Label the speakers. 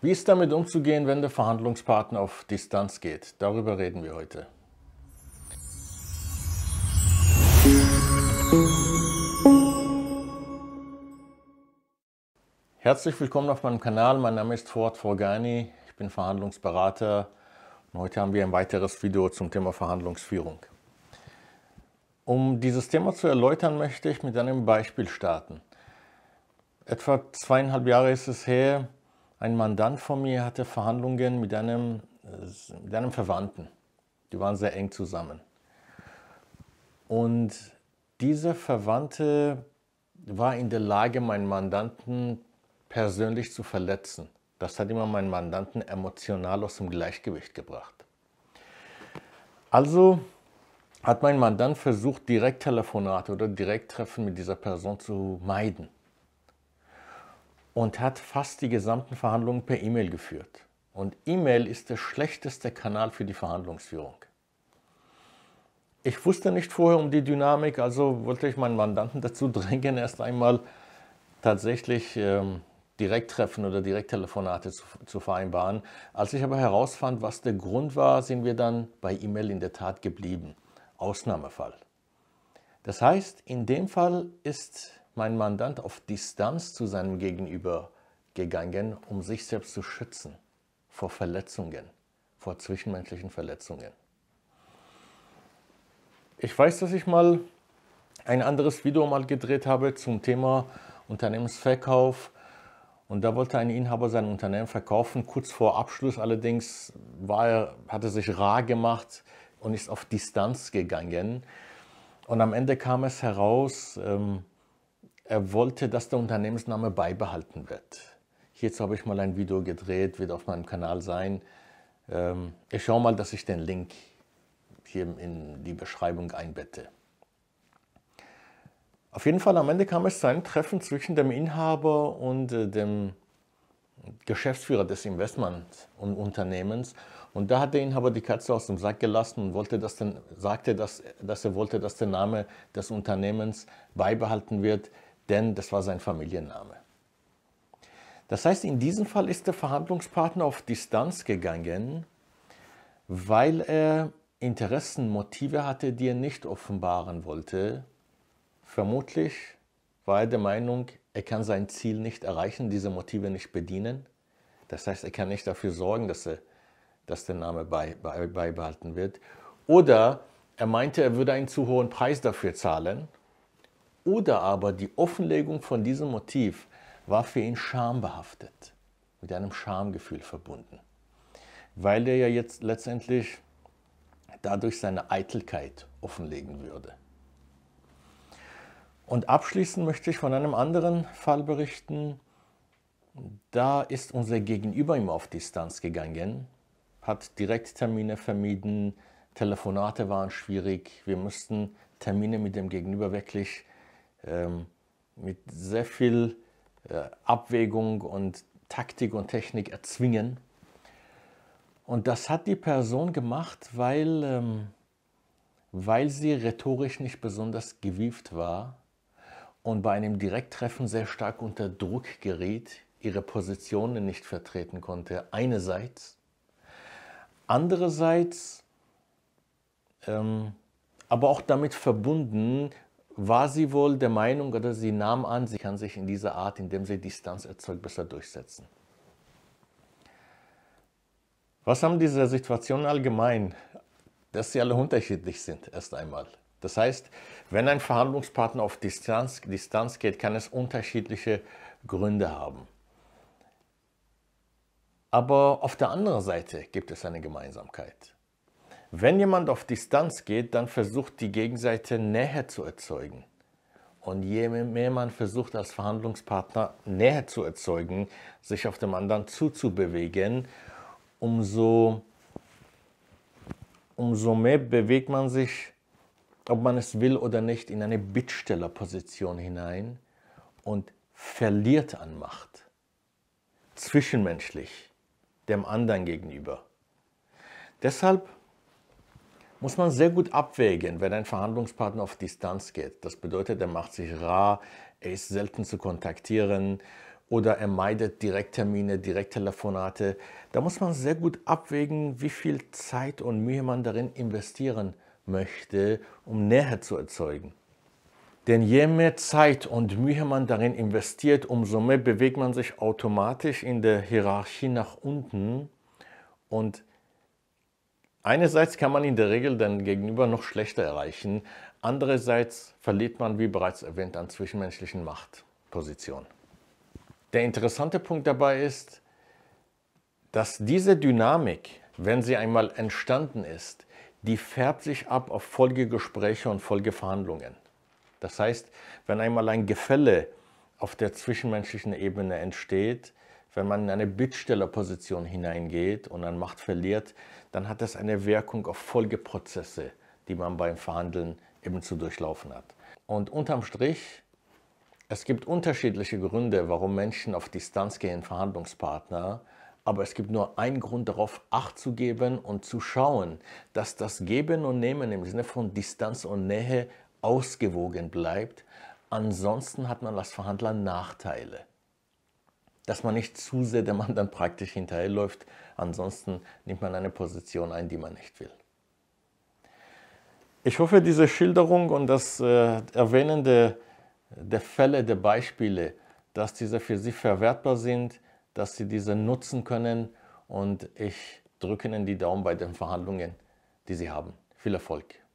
Speaker 1: Wie ist damit umzugehen, wenn der Verhandlungspartner auf Distanz geht? Darüber reden wir heute. Herzlich willkommen auf meinem Kanal. Mein Name ist Ford Forgani. Ich bin Verhandlungsberater. Und heute haben wir ein weiteres Video zum Thema Verhandlungsführung. Um dieses Thema zu erläutern, möchte ich mit einem Beispiel starten. Etwa zweieinhalb Jahre ist es her, ein Mandant von mir hatte Verhandlungen mit einem, äh, mit einem Verwandten. Die waren sehr eng zusammen. Und dieser Verwandte war in der Lage, meinen Mandanten persönlich zu verletzen. Das hat immer meinen Mandanten emotional aus dem Gleichgewicht gebracht. Also hat mein Mandant versucht, Direkttelefonate oder Direkttreffen mit dieser Person zu meiden und hat fast die gesamten Verhandlungen per E-Mail geführt. Und E-Mail ist der schlechteste Kanal für die Verhandlungsführung. Ich wusste nicht vorher um die Dynamik, also wollte ich meinen Mandanten dazu drängen, erst einmal tatsächlich ähm, Direkttreffen oder Direkttelefonate zu, zu vereinbaren. Als ich aber herausfand, was der Grund war, sind wir dann bei E-Mail in der Tat geblieben. Ausnahmefall. Das heißt, in dem Fall ist mein Mandant auf Distanz zu seinem Gegenüber gegangen, um sich selbst zu schützen vor Verletzungen, vor zwischenmenschlichen Verletzungen. Ich weiß, dass ich mal ein anderes Video mal gedreht habe zum Thema Unternehmensverkauf. Und da wollte ein Inhaber sein Unternehmen verkaufen. Kurz vor Abschluss allerdings war er, hat er sich rar gemacht und ist auf Distanz gegangen. Und am Ende kam es heraus, ähm, er wollte, dass der Unternehmensname beibehalten wird. Hierzu habe ich mal ein Video gedreht, wird auf meinem Kanal sein. Ähm, ich schaue mal, dass ich den Link hier in die Beschreibung einbette. Auf jeden Fall am Ende kam es zu einem Treffen zwischen dem Inhaber und äh, dem Geschäftsführer des Investments und Unternehmens. Und da hat der Inhaber die Katze aus dem Sack gelassen und wollte, dass den, sagte, dass, dass er wollte, dass der Name des Unternehmens beibehalten wird denn das war sein Familienname. Das heißt, in diesem Fall ist der Verhandlungspartner auf Distanz gegangen, weil er Interessen, Motive hatte, die er nicht offenbaren wollte. Vermutlich war er der Meinung, er kann sein Ziel nicht erreichen, diese Motive nicht bedienen. Das heißt, er kann nicht dafür sorgen, dass, er, dass der Name bei, bei, beibehalten wird. Oder er meinte, er würde einen zu hohen Preis dafür zahlen oder aber die Offenlegung von diesem Motiv war für ihn schambehaftet, mit einem Schamgefühl verbunden, weil er ja jetzt letztendlich dadurch seine Eitelkeit offenlegen würde. Und abschließend möchte ich von einem anderen Fall berichten. Da ist unser Gegenüber ihm auf Distanz gegangen, hat Direkttermine vermieden, Telefonate waren schwierig, wir mussten Termine mit dem Gegenüber wirklich ähm, mit sehr viel äh, Abwägung und Taktik und Technik erzwingen. Und das hat die Person gemacht, weil, ähm, weil sie rhetorisch nicht besonders gewieft war und bei einem Direkttreffen sehr stark unter Druck geriet, ihre Positionen nicht vertreten konnte, einerseits. Andererseits ähm, aber auch damit verbunden, war sie wohl der Meinung oder sie nahm an, sie kann sich in dieser Art, indem sie Distanz erzeugt, besser durchsetzen. Was haben diese Situationen allgemein? Dass sie alle unterschiedlich sind, erst einmal. Das heißt, wenn ein Verhandlungspartner auf Distanz, Distanz geht, kann es unterschiedliche Gründe haben. Aber auf der anderen Seite gibt es eine Gemeinsamkeit. Wenn jemand auf Distanz geht, dann versucht die Gegenseite Nähe zu erzeugen. Und je mehr man versucht, als Verhandlungspartner Nähe zu erzeugen, sich auf dem anderen zuzubewegen, umso, umso mehr bewegt man sich, ob man es will oder nicht, in eine Bittstellerposition hinein und verliert an Macht. Zwischenmenschlich, dem anderen gegenüber. Deshalb muss man sehr gut abwägen, wenn ein Verhandlungspartner auf Distanz geht. Das bedeutet, er macht sich rar, er ist selten zu kontaktieren oder er meidet Direkttermine, Direkttelefonate. Da muss man sehr gut abwägen, wie viel Zeit und Mühe man darin investieren möchte, um Nähe zu erzeugen. Denn je mehr Zeit und Mühe man darin investiert, umso mehr bewegt man sich automatisch in der Hierarchie nach unten und Einerseits kann man in der Regel den Gegenüber noch schlechter erreichen, andererseits verliert man, wie bereits erwähnt, an zwischenmenschlichen Machtpositionen. Der interessante Punkt dabei ist, dass diese Dynamik, wenn sie einmal entstanden ist, die färbt sich ab auf Folgegespräche und Folgeverhandlungen. Das heißt, wenn einmal ein Gefälle auf der zwischenmenschlichen Ebene entsteht, wenn man in eine Bittstellerposition hineingeht und an Macht verliert, dann hat das eine Wirkung auf Folgeprozesse, die man beim Verhandeln eben zu durchlaufen hat. Und unterm Strich, es gibt unterschiedliche Gründe, warum Menschen auf Distanz gehen, Verhandlungspartner, aber es gibt nur einen Grund darauf, Acht zu geben und zu schauen, dass das Geben und Nehmen im Sinne von Distanz und Nähe ausgewogen bleibt. Ansonsten hat man als Verhandler Nachteile dass man nicht zu sehr dem anderen praktisch hinterherläuft. Ansonsten nimmt man eine Position ein, die man nicht will. Ich hoffe, diese Schilderung und das äh, Erwähnen der, der Fälle, der Beispiele, dass diese für Sie verwertbar sind, dass Sie diese nutzen können und ich drücke Ihnen die Daumen bei den Verhandlungen, die Sie haben. Viel Erfolg!